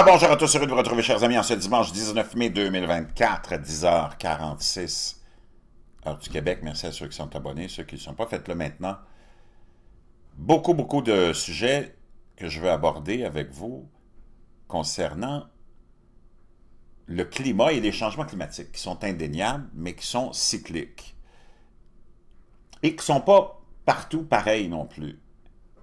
Ah, bonjour à tous, heureux de vous retrouver, chers amis, en ce dimanche 19 mai 2024, à 10h46, heure du Québec. Merci à ceux qui sont abonnés, ceux qui ne sont pas, faites-le maintenant. Beaucoup, beaucoup de sujets que je veux aborder avec vous concernant le climat et les changements climatiques, qui sont indéniables, mais qui sont cycliques. Et qui ne sont pas partout pareils non plus.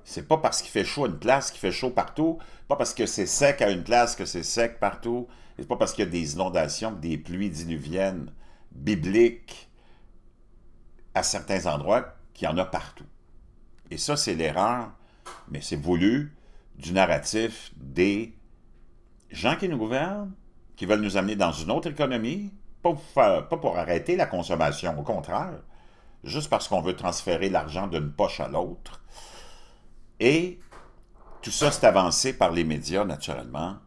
C'est pas parce qu'il fait chaud à une place qu'il fait chaud partout. Pas parce que c'est sec à une place que c'est sec partout. C'est pas parce qu'il y a des inondations, des pluies diluviennes bibliques à certains endroits qu'il y en a partout. Et ça, c'est l'erreur, mais c'est voulu, du narratif des gens qui nous gouvernent, qui veulent nous amener dans une autre économie, pour, pas pour arrêter la consommation, au contraire, juste parce qu'on veut transférer l'argent d'une poche à l'autre. Et tout ça, s'est avancé par les médias, naturellement,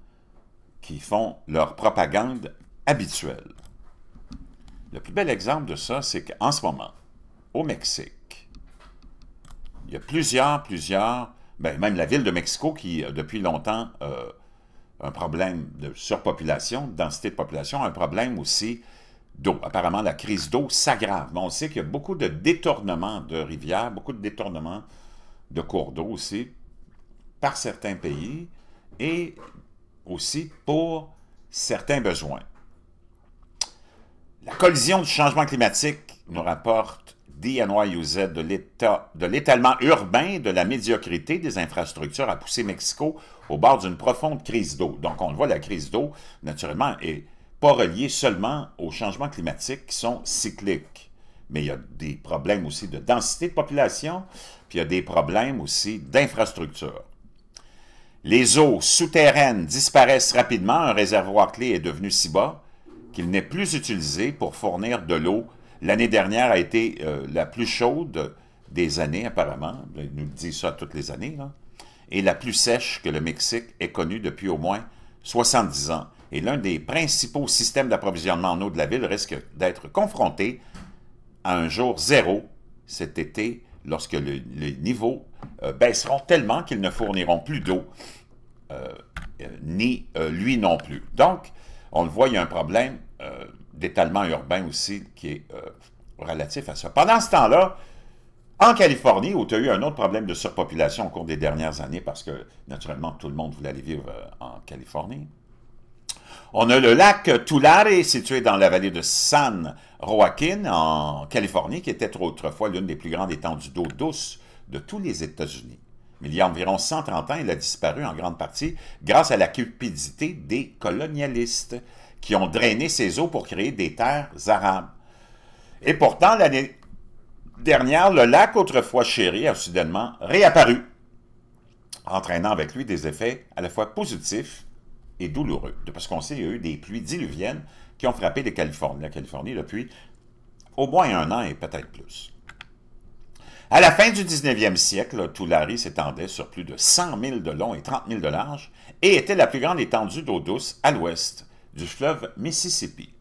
qui font leur propagande habituelle. Le plus bel exemple de ça, c'est qu'en ce moment, au Mexique, il y a plusieurs, plusieurs, ben, même la ville de Mexico qui a depuis longtemps euh, un problème de surpopulation, de densité de population, un problème aussi d'eau. Apparemment, la crise d'eau s'aggrave. Mais on sait qu'il y a beaucoup de détournements de rivières, beaucoup de détournements de cours d'eau aussi par certains pays et aussi pour certains besoins. La collision du changement climatique nous rapporte DNYUZ de l'étalement urbain, de la médiocrité des infrastructures à poussé Mexico au bord d'une profonde crise d'eau. Donc, on le voit, la crise d'eau, naturellement, n'est pas reliée seulement aux changements climatiques qui sont cycliques mais il y a des problèmes aussi de densité de population, puis il y a des problèmes aussi d'infrastructure. Les eaux souterraines disparaissent rapidement, un réservoir clé est devenu si bas qu'il n'est plus utilisé pour fournir de l'eau. L'année dernière a été euh, la plus chaude des années, apparemment. il nous dit ça toutes les années. Et la plus sèche que le Mexique ait connue depuis au moins 70 ans. Et l'un des principaux systèmes d'approvisionnement en eau de la ville risque d'être confronté à un jour zéro cet été lorsque les niveaux euh, baisseront tellement qu'ils ne fourniront plus d'eau, euh, euh, ni lui non plus. Donc, on le voit, il y a un problème d'étalement urbain aussi qui est relatif à ça. Pendant ce temps-là, en Californie, où tu as eu un autre problème de surpopulation au cours des dernières années, parce que, naturellement, tout le monde voulait aller vivre en Californie, on a le lac Tulare, situé dans la vallée de San Joaquin, en Californie, qui était autrefois l'une des plus grandes étendues d'eau douce de tous les États-Unis. Mais il y a environ 130 ans, il a disparu en grande partie grâce à la cupidité des colonialistes qui ont drainé ses eaux pour créer des terres arabes. Et pourtant, l'année dernière, le lac autrefois chéri a soudainement réapparu, entraînant avec lui des effets à la fois positifs et douloureux. Parce qu'on sait qu'il y a eu des pluies diluviennes qui ont frappé La Californie, depuis au moins un an et peut-être plus. À la fin du 19e siècle, Tulare s'étendait sur plus de 100 000 de long et 30 000 de large et était la plus grande étendue d'eau douce à l'ouest du fleuve Mississippi,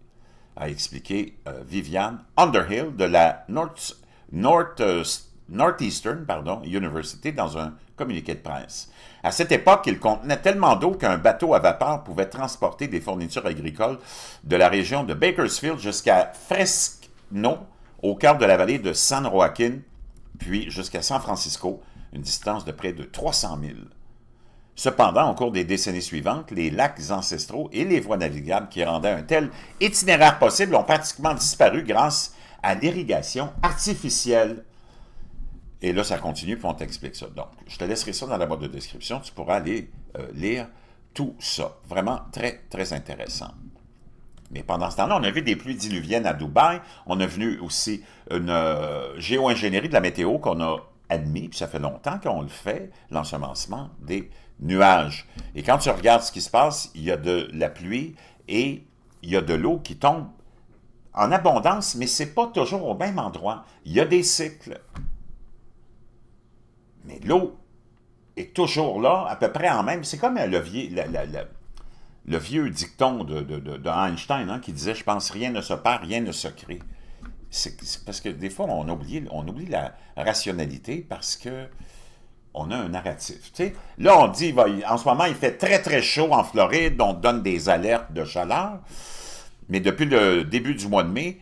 a expliqué euh, Viviane Underhill de la North, North euh, Northeastern University dans un communiqué de presse. À cette époque, il contenait tellement d'eau qu'un bateau à vapeur pouvait transporter des fournitures agricoles de la région de Bakersfield jusqu'à Fresno, au cœur de la vallée de San Joaquin, puis jusqu'à San Francisco, une distance de près de 300 000. Cependant, au cours des décennies suivantes, les lacs ancestraux et les voies navigables qui rendaient un tel itinéraire possible ont pratiquement disparu grâce à l'irrigation artificielle. Et là, ça continue, puis on t'explique ça. Donc, je te laisserai ça dans la boîte de description. Tu pourras aller euh, lire tout ça. Vraiment très, très intéressant. Mais pendant ce temps-là, on a vu des pluies diluviennes à Dubaï. On a vu aussi une euh, géo-ingénierie de la météo qu'on a admis, puis ça fait longtemps qu'on le fait, l'ensemencement des nuages. Et quand tu regardes ce qui se passe, il y a de la pluie et il y a de l'eau qui tombe en abondance, mais ce n'est pas toujours au même endroit. Il y a des cycles. Mais l'eau est toujours là, à peu près en même. C'est comme le, vieux dicton de, Einstein hein, qui disait Je pense rien ne se perd, rien ne se crée. C'est parce que des fois, on oublie, on oublie la rationalité parce que on a un narratif. Là, on dit, en ce moment, il fait très, très chaud en Floride, on donne des alertes de chaleur, mais depuis le début du mois de mai,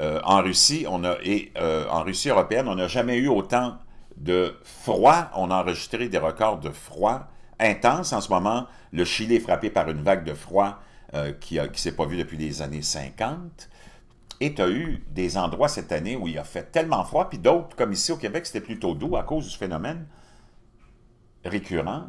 euh, en Russie, on a, et euh, en Russie européenne, on n'a jamais eu autant de froid. On a enregistré des records de froid intense en ce moment. Le Chili est frappé par une vague de froid euh, qui ne s'est pas vue depuis les années 50. Et tu as eu des endroits cette année où il a fait tellement froid, puis d'autres, comme ici au Québec, c'était plutôt doux à cause du phénomène récurrent,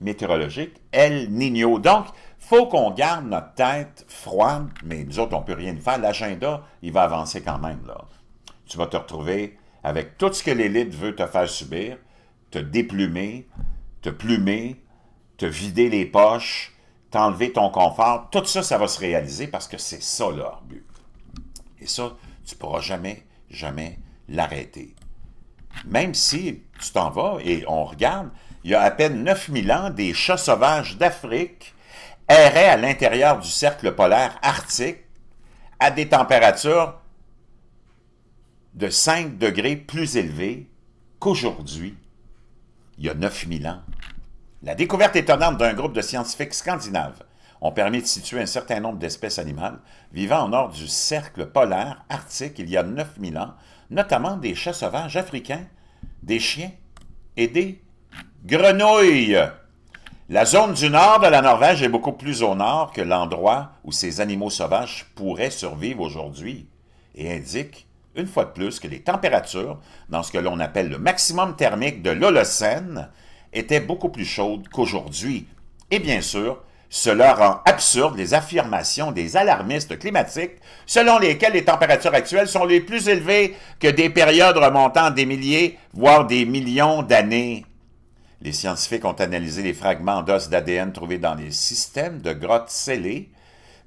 météorologique, El Niño. Donc, faut qu'on garde notre tête froide, mais nous autres, on ne peut rien faire. L'agenda, il va avancer quand même. Là. Tu vas te retrouver avec tout ce que l'élite veut te faire subir, te déplumer, te plumer, te vider les poches, t'enlever ton confort, tout ça, ça va se réaliser parce que c'est ça leur but. Et ça, tu ne pourras jamais, jamais l'arrêter. Même si tu t'en vas et on regarde, il y a à peine 9000 ans, des chats sauvages d'Afrique erraient à l'intérieur du cercle polaire arctique à des températures de 5 degrés plus élevé qu'aujourd'hui, il y a 9000 ans. La découverte étonnante d'un groupe de scientifiques scandinaves ont permis de situer un certain nombre d'espèces animales vivant au nord du cercle polaire arctique il y a 9000 ans, notamment des chats sauvages africains, des chiens et des grenouilles. La zone du nord de la Norvège est beaucoup plus au nord que l'endroit où ces animaux sauvages pourraient survivre aujourd'hui et indique une fois de plus que les températures dans ce que l'on appelle le maximum thermique de l'Holocène étaient beaucoup plus chaudes qu'aujourd'hui. Et bien sûr, cela rend absurde les affirmations des alarmistes climatiques selon lesquelles les températures actuelles sont les plus élevées que des périodes remontant des milliers, voire des millions d'années. Les scientifiques ont analysé les fragments d'os d'ADN trouvés dans les systèmes de grottes scellées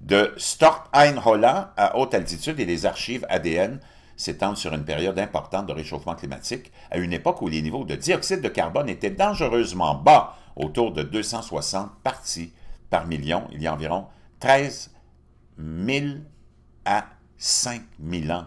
de Stort-Ein-Holland à haute altitude et les archives ADN s'étendent sur une période importante de réchauffement climatique, à une époque où les niveaux de dioxyde de carbone étaient dangereusement bas, autour de 260 parties par million, il y a environ 13 000 à 5 000 ans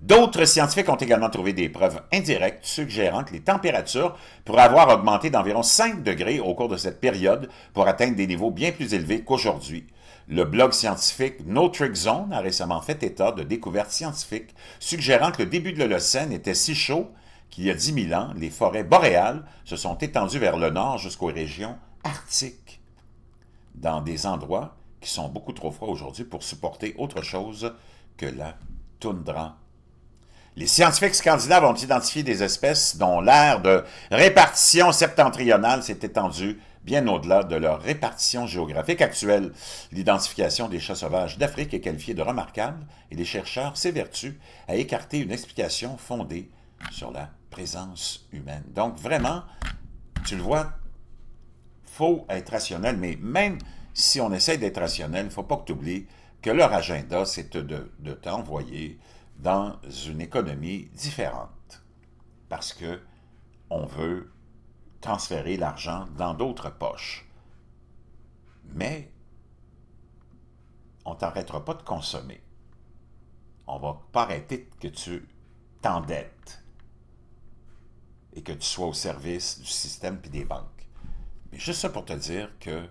D'autres scientifiques ont également trouvé des preuves indirectes suggérant que les températures pourraient avoir augmenté d'environ 5 degrés au cours de cette période pour atteindre des niveaux bien plus élevés qu'aujourd'hui. Le blog scientifique No Zone a récemment fait état de découvertes scientifiques suggérant que le début de l'Holocène était si chaud qu'il y a 10 000 ans, les forêts boréales se sont étendues vers le nord jusqu'aux régions arctiques, dans des endroits qui sont beaucoup trop froids aujourd'hui pour supporter autre chose que la toundra les scientifiques scandinaves ont identifié des espèces dont l'aire de répartition septentrionale s'est étendue bien au-delà de leur répartition géographique actuelle. L'identification des chats sauvages d'Afrique est qualifiée de remarquable et les chercheurs s'évertuent à écarter une explication fondée sur la présence humaine. Donc vraiment, tu le vois, faut être rationnel, mais même si on essaie d'être rationnel, il ne faut pas que tu oublies que leur agenda, c'est de, de t'envoyer dans une économie différente parce que on veut transférer l'argent dans d'autres poches. Mais on t'arrêtera pas de consommer. On va pas arrêter que tu t'endettes et que tu sois au service du système puis des banques. Mais juste ça pour te dire que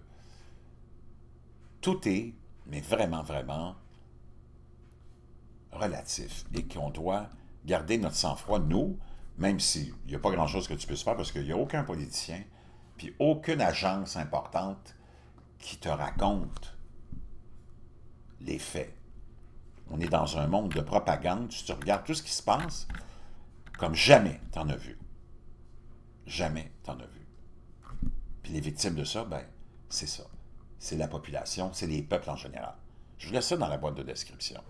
tout est, mais vraiment, vraiment, relatif et qu'on doit garder notre sang-froid, nous, même s'il n'y a pas grand-chose que tu puisses faire parce qu'il n'y a aucun politicien, puis aucune agence importante qui te raconte les faits. On est dans un monde de propagande. Tu, tu regardes tout ce qui se passe comme jamais tu t'en as vu. Jamais t'en as vu. Puis les victimes de ça, ben, c'est ça. C'est la population, c'est les peuples en général. Je vous laisse ça dans la boîte de description.